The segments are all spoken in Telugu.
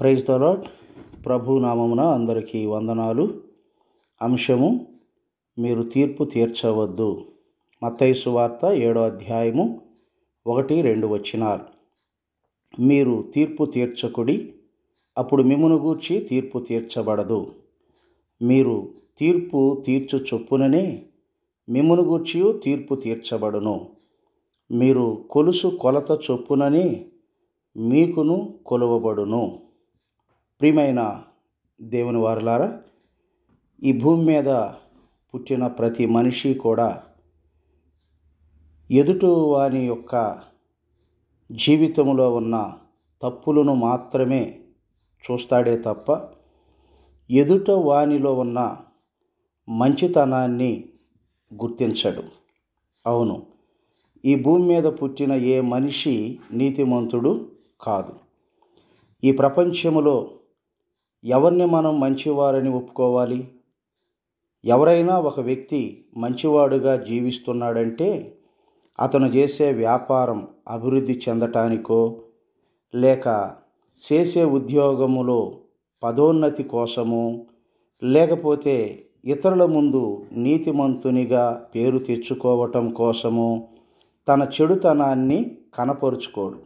ప్రైజ్ తలాట్ ప్రభు నామమున అందరికీ వందనాలు అంశము మీరు తీర్పు తీర్చవద్దు మత్తైసు వార్త ఏడో అధ్యాయము ఒకటి రెండు వచ్చినారు మీరు తీర్పు తీర్చకుడి అప్పుడు మిమ్మును గూర్చి తీర్పు తీర్చబడదు మీరు తీర్పు తీర్చు చొప్పుననే మిమ్మును గూర్చి తీర్పు తీర్చబడును మీరు కొలుసు కొలత చొప్పుననే మీకును కొలువబడును ప్రియమైన దేవుని వారులారా ఈ భూమి మీద పుట్టిన ప్రతి మనిషి కూడా ఎదుటి వాని యొక్క జీవితంలో ఉన్న తప్పులను మాత్రమే చూస్తాడే తప్ప ఎదుట వానిలో ఉన్న మంచితనాన్ని గుర్తించడు అవును ఈ భూమి మీద పుట్టిన ఏ మనిషి నీతిమంతుడు కాదు ఈ ప్రపంచంలో ఎవరిని మనం మంచివారని ఒప్పుకోవాలి ఎవరైనా ఒక వ్యక్తి మంచివాడుగా జీవిస్తున్నాడంటే అతను చేసే వ్యాపారం అభివృద్ధి చెందటానికో లేక చేసే ఉద్యోగములో పదోన్నతి కోసము లేకపోతే ఇతరుల ముందు నీతిమంతునిగా పేరు తెచ్చుకోవటం కోసము తన చెడుతనాన్ని కనపరుచుకోడు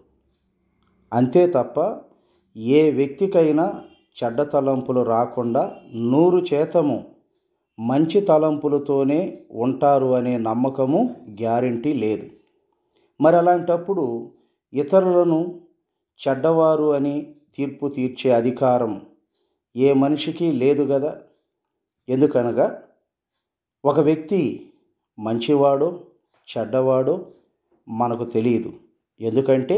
అంతే తప్ప ఏ వ్యక్తికైనా చెడ్డ తలంపులు రాకుండా నూరు చేతము మంచి తలంపులతోనే ఉంటారు అనే నమ్మకము గ్యారంటీ లేదు మరి అలాంటప్పుడు ఇతరులను చెడ్డవారు అని తీర్పు తీర్చే అధికారం ఏ మనిషికి లేదు కదా ఎందుకనగా ఒక వ్యక్తి మంచివాడో చెడ్డవాడో మనకు తెలియదు ఎందుకంటే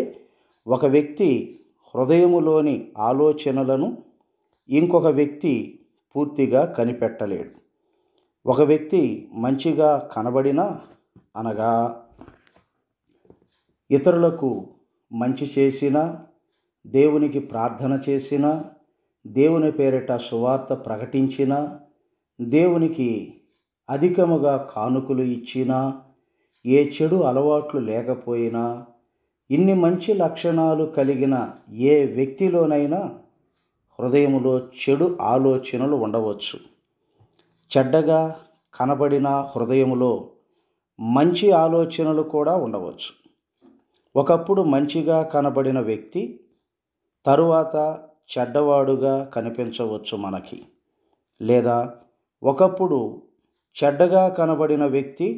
ఒక వ్యక్తి హృదయములోని ఆలోచనలను ఇంకొక వ్యక్తి పూర్తిగా కనిపెట్టలేడు ఒక వ్యక్తి మంచిగా కనబడినా అనగా ఇతరులకు మంచి చేసిన దేవునికి ప్రార్థన చేసిన దేవుని పేరిట సువార్త ప్రకటించిన దేవునికి అధికముగా కానుకలు ఇచ్చినా ఏ చెడు అలవాట్లు లేకపోయినా ఇన్ని మంచి లక్షణాలు కలిగిన ఏ వ్యక్తిలోనైనా హృదయములో చెడు ఆలోచనలు ఉండవచ్చు చెడ్డగా కనబడిన హృదయములో మంచి ఆలోచనలు కూడా ఉండవచ్చు ఒకప్పుడు మంచిగా కనబడిన వ్యక్తి తరువాత చెడ్డవాడుగా కనిపించవచ్చు మనకి లేదా ఒకప్పుడు చెడ్డగా కనబడిన వ్యక్తి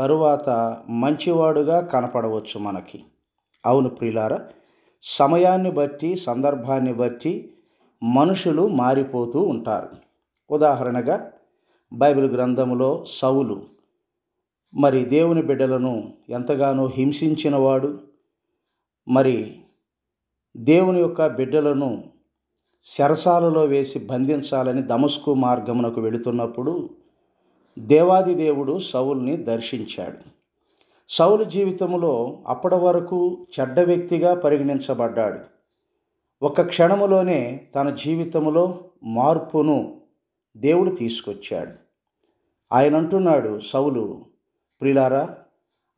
తరువాత మంచివాడుగా కనపడవచ్చు మనకి అవును ప్రిలారా సమయాన్ని బట్టి సందర్భాన్ని బట్టి మనుషులు మారిపోతూ ఉంటారు ఉదాహరణగా బైబిల్ గ్రంథములో సవులు మరి దేవుని బిడ్డలను ఎంతగానో హింసించినవాడు మరి దేవుని యొక్క బిడ్డలను శరసాలలో వేసి బంధించాలని దమస్కు మార్గమునకు వెళుతున్నప్పుడు దేవాది దేవుడు సౌల్ని దర్శించాడు సౌలు జీవితంలో అప్పటి వరకు చెడ్డ వ్యక్తిగా పరిగణించబడ్డాడు ఒక క్షణములోనే తన జీవితంలో మార్పును దేవుడు తీసుకొచ్చాడు ఆయన అంటున్నాడు సౌలు ప్రిలారా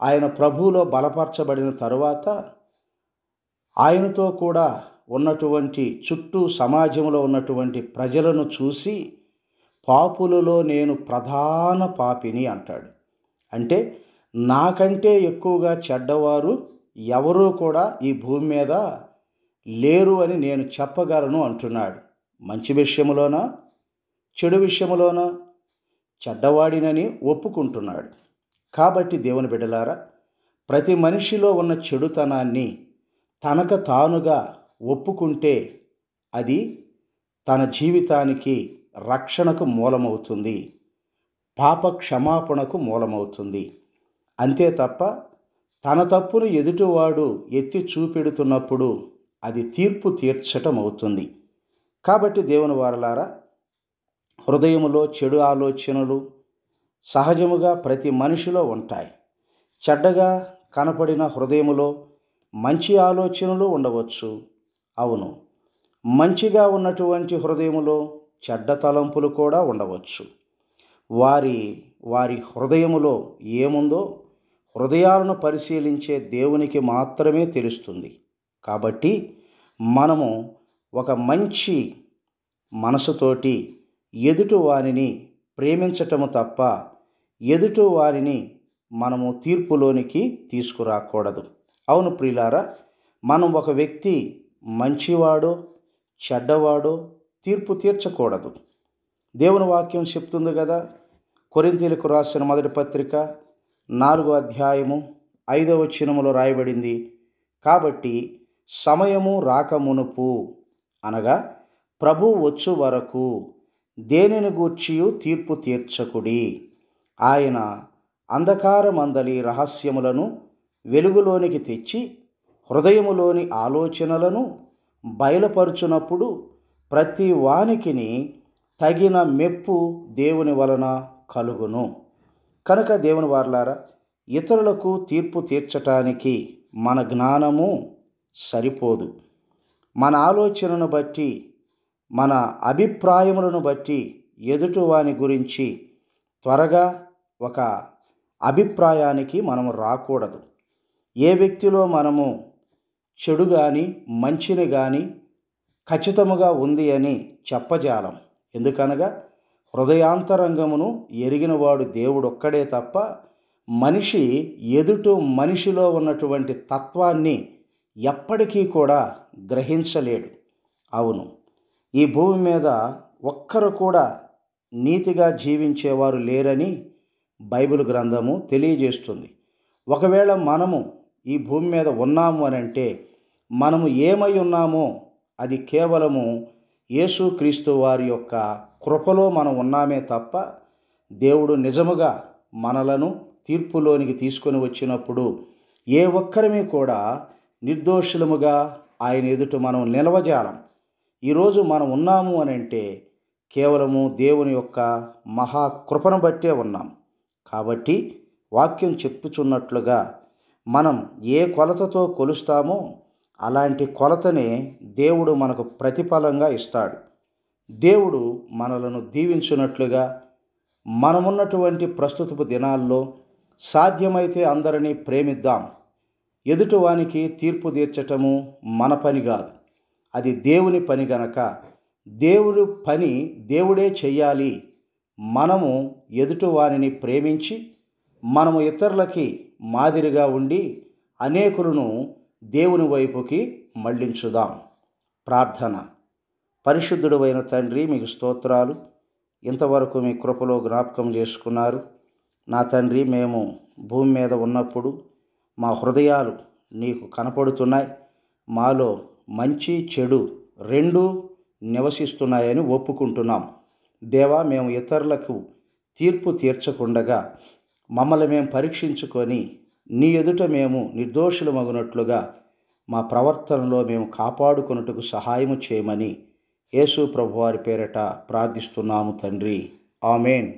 ఆయన ప్రభువులో బలపరచబడిన తరువాత ఆయనతో కూడా ఉన్నటువంటి చుట్టూ సమాజంలో ఉన్నటువంటి ప్రజలను చూసి పాపులలో నేను ప్రధాన పాపిని అంటాడు అంటే నాకంటే ఎక్కువగా చెడ్డవారు ఎవరూ కూడా ఈ భూమి మీద లేరు అని నేను చెప్పగలను అంటున్నాడు మంచి విషయములోనా చెడు విషయములోనా చెడ్డవాడినని ఒప్పుకుంటున్నాడు కాబట్టి దేవుని బిడ్డలారా ప్రతి మనిషిలో ఉన్న చెడుతనాన్ని తనకు తానుగా ఒప్పుకుంటే అది తన జీవితానికి రక్షణకు మూలమవుతుంది పాప క్షమాపణకు మూలమవుతుంది అంతే తప్ప తన తప్పును ఎదుటివాడు ఎత్తి చూపెడుతున్నప్పుడు అది తీర్పు తీర్చటం అవుతుంది కాబట్టి దేవుని వారలారా హృదయములో చెడు ఆలోచనలు సహజముగా ప్రతి మనిషిలో ఉంటాయి చెడ్డగా కనపడిన హృదయములో మంచి ఆలోచనలు ఉండవచ్చు అవును మంచిగా ఉన్నటువంటి హృదయములో చెడ్డ తలంపులు కూడా ఉండవచ్చు వారి వారి హృదయములో ఏముందో హృదయాలను పరిశీలించే దేవునికి మాత్రమే తెలుస్తుంది కాబట్టి మనము ఒక మంచి మనసుతోటి వారిని ప్రేమించటము తప్ప వారిని మనము తీర్పులోనికి తీసుకురాకూడదు అవును ప్రిలారా మనం ఒక వ్యక్తి మంచివాడో చెడ్డవాడో తీర్పు తీర్చకూడదు దేవుని వాక్యం చెప్తుంది కదా కొరింతీలకు రాసిన మొదటి పత్రిక నాలుగో అధ్యాయము ఐదవ చినములో రాయబడింది కాబట్టి సమయము రాకమునుపు అనగా ప్రభు వచ్చు వరకు దేనిని గూర్చియు తీర్పు తీర్చకుడి ఆయన అంధకారమందలి రహస్యములను వెలుగులోనికి తెచ్చి హృదయములోని ఆలోచనలను బయలుపరుచునప్పుడు ప్రతి వానికిని తగిన మెప్పు దేవుని వలన కలుగును కనుక దేవుని వార్లారా ఇతరులకు తీర్పు తీర్చటానికి మన జ్ఞానము సరిపోదు మన ఆలోచనను బట్టి మన అభిప్రాయములను బట్టి ఎదుటివాని గురించి త్వరగా ఒక అభిప్రాయానికి మనము రాకూడదు ఏ వ్యక్తిలో మనము చెడు కానీ మంచిని కానీ ఖచ్చితముగా ఉంది అని చెప్పజాలం ఎందుకనగా హృదయాంతరంగమును ఎరిగినవాడు ఒక్కడే తప్ప మనిషి ఎదుటి మనిషిలో ఉన్నటువంటి తత్వాన్ని ఎప్పటికీ కూడా గ్రహించలేడు అవును ఈ భూమి మీద ఒక్కరు కూడా నీతిగా జీవించేవారు లేరని బైబిల్ గ్రంథము తెలియజేస్తుంది ఒకవేళ మనము ఈ భూమి మీద ఉన్నాము అని అంటే మనము ఏమై ఉన్నామో అది కేవలము యేసుక్రీస్తు వారి యొక్క కృపలో మనం ఉన్నామే తప్ప దేవుడు నిజముగా మనలను తీర్పులోనికి తీసుకొని వచ్చినప్పుడు ఏ ఒక్కరిమి కూడా నిర్దోషులముగా ఆయన ఎదుట మనం నిలవజాలం ఈరోజు మనం ఉన్నాము అని అంటే కేవలము దేవుని యొక్క మహాకృపను బట్టే ఉన్నాం కాబట్టి వాక్యం చెప్పుచున్నట్లుగా మనం ఏ కొలతతో కొలుస్తామో అలాంటి కొలతనే దేవుడు మనకు ప్రతిఫలంగా ఇస్తాడు దేవుడు మనలను దీవించున్నట్లుగా మనమున్నటువంటి ప్రస్తుతపు దినాల్లో సాధ్యమైతే అందరినీ ప్రేమిద్దాం ఎదుటివానికి తీర్పు తీర్చటము మన పని కాదు అది దేవుని పని గనక దేవుడు పని దేవుడే చెయ్యాలి మనము ఎదుటివానిని ప్రేమించి మనము ఇతరులకి మాదిరిగా ఉండి అనేకులను దేవుని వైపుకి మళ్లించుదాం ప్రార్థన పరిశుద్ధుడైన తండ్రి మీకు స్తోత్రాలు ఇంతవరకు మీ కృపలో జ్ఞాపకం చేసుకున్నారు నా తండ్రి మేము భూమి మీద ఉన్నప్పుడు మా హృదయాలు నీకు కనపడుతున్నాయి మాలో మంచి చెడు రెండూ నివసిస్తున్నాయని ఒప్పుకుంటున్నాం దేవా మేము ఇతరులకు తీర్పు తీర్చకుండగా మమ్మల్ని మేము పరీక్షించుకొని నీ ఎదుట మేము నిర్దోషులు మగునట్లుగా మా ప్రవర్తనలో మేము కాపాడుకున్నట్టుకు సహాయము చేయమని యేసు ప్రభువారి పేరట ప్రార్థిస్తున్నాము తండ్రి ఆమెన్